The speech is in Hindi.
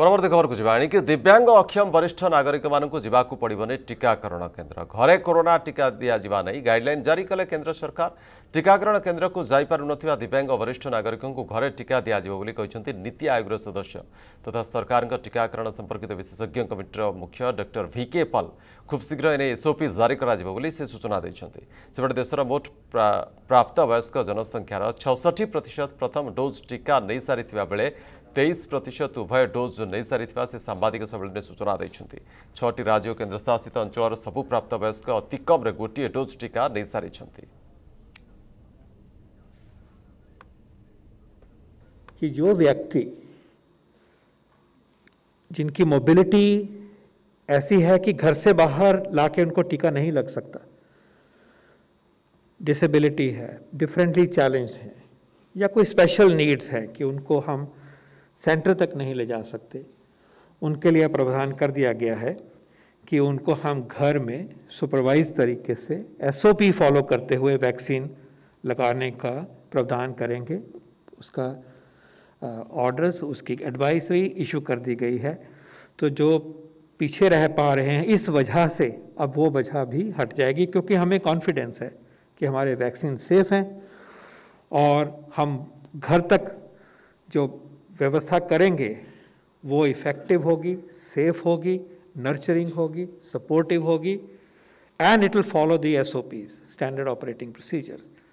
को खबरको जुन के दिव्यांग अक्षम वरिष्ठ नागरिक मिक्क पर्ड्य नै टीकाकरण केन्द्र घर कोरोना टीका दि गाइडलाइन जारी कले केन्द्र सरकार टीकाकरण केन्द्र को जापार दिव्यांग वरिष्ठ नागरिकों को घर टीका दिज्व नीति आयोग सदस्य तथा सरकार टीकाकरण संपर्कित विशेषज्ञ कमिटर मुख्य डक्टर भिके पल खूब शीघ्र एने एसओपि जारी हो सूचना देखते सेपटे देशर मोट प्राप्त वयस्क जनसंख्यार छसठ प्रतिशत प्रथम डोज टीका नहीं सारी बेले तेईस प्रतिशत उभय डोज नहीं सारी से सांबादिक सम्मेलन सूचना देखते छटी राज्य केन्द्रशासित अंचल सबू प्राप्त वयस्क अति कम्रे गोटे डोज टीका नहीं सारी कि जो व्यक्ति जिनकी मोबिलिटी ऐसी है कि घर से बाहर लाके उनको टीका नहीं लग सकता डिसेबिलिटी है डिफरेंटली चैलेंज है या कोई स्पेशल नीड्स है कि उनको हम सेंटर तक नहीं ले जा सकते उनके लिए प्रावधान कर दिया गया है कि उनको हम घर में सुपरवाइज तरीके से एसओपी फॉलो करते हुए वैक्सीन लगाने का प्रावधान करेंगे उसका ऑर्डर्स उसकी एडवाइसरी इशू कर दी गई है तो जो पीछे रह पा रहे हैं इस वजह से अब वो वजह भी हट जाएगी क्योंकि हमें कॉन्फिडेंस है कि हमारे वैक्सीन सेफ़ हैं और हम घर तक जो व्यवस्था करेंगे वो इफ़ेक्टिव होगी सेफ होगी नर्चरिंग होगी सपोर्टिव होगी and it will follow the S O Ps standard operating procedures